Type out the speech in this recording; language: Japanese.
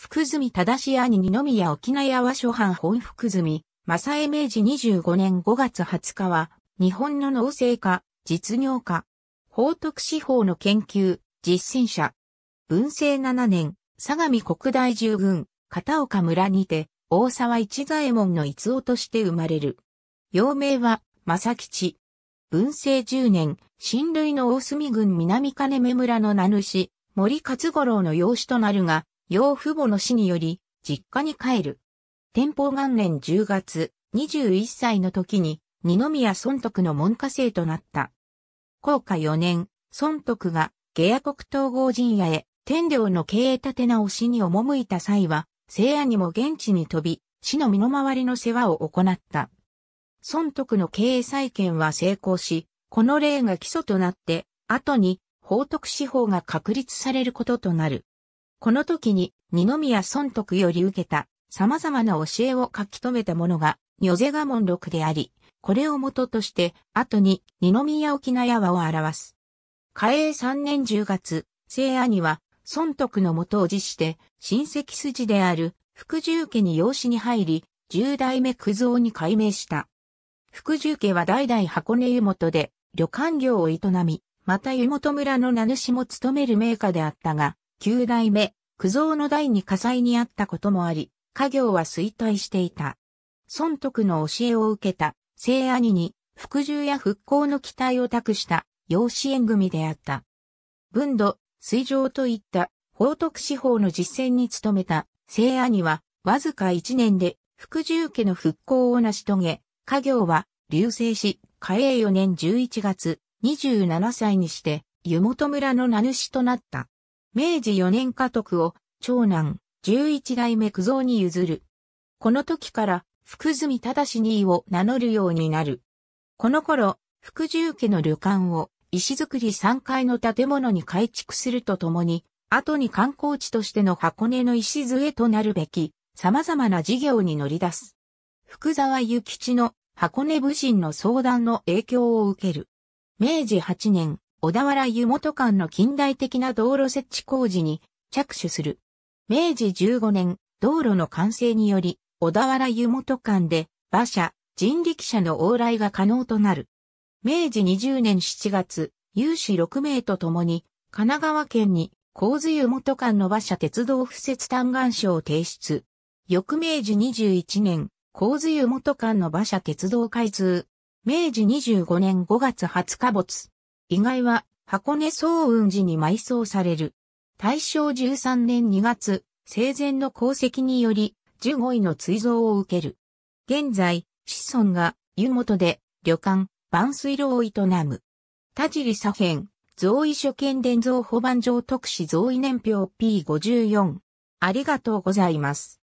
福住正兄二宮沖縄和諸藩本福住、正江明治25年5月20日は、日本の農政家、実業家、法徳司法の研究、実践者。文政7年、相模国大従軍、片岡村にて、大沢一左衛門の逸夫として生まれる。幼名は、正吉。文政10年、親類の大隅郡南金目村の名主、森勝五郎の養子となるが、養父母の死により、実家に帰る。天保元年10月、21歳の時に、二宮尊徳の門下生となった。高下4年、尊徳が、下野国統合陣屋へ、天領の経営立て直しに赴いた際は、聖夜にも現地に飛び、死の身の回りの世話を行った。孫徳の経営再建は成功し、この例が基礎となって、後に、法徳司法が確立されることとなる。この時に二宮尊徳より受けた様々な教えを書き留めたものが、女世我門録であり、これを元として、後に二宮沖縄和を表す。嘉永3年10月、聖兄は、孫徳の元を辞して、親戚筋である福住家に養子に入り、十代目九蔵に改名した。福住家は代々箱根湯本で旅館業を営み、また湯本村の名主も務める名家であったが、九代目、九蔵の代に火災にあったこともあり、家業は衰退していた。孫徳の教えを受けた、聖兄に、服従や復興の期待を託した、養子縁組であった。文土、水上といった、法徳司法の実践に努めた、聖兄は、わずか一年で、服従家の復興を成し遂げ、家業は、流星し、嘉永4年11月、27歳にして、湯本村の名主となった。明治4年家督を長男11代目九蔵に譲る。この時から福住正位を名乗るようになる。この頃、福住家の旅館を石造り3階の建物に改築するとともに、後に観光地としての箱根の礎となるべき、様々な事業に乗り出す。福沢諭吉の箱根武神の相談の影響を受ける。明治8年、小田原湯本間の近代的な道路設置工事に着手する。明治15年、道路の完成により、小田原湯本間で馬車、人力車の往来が可能となる。明治20年7月、有志6名と共に、神奈川県に、洪水湯本間の馬車鉄道敷設嘆願書を提出。翌明治21年、洪水湯本間の馬車鉄道開通。明治25年5月20日没。意外は箱根総雲寺に埋葬される。大正13年2月、生前の功績により、15位の追贈を受ける。現在、子孫が湯本で旅館、万水路を営む。田尻左辺、贈位所見伝贈保番上特使贈位年表 P54。ありがとうございます。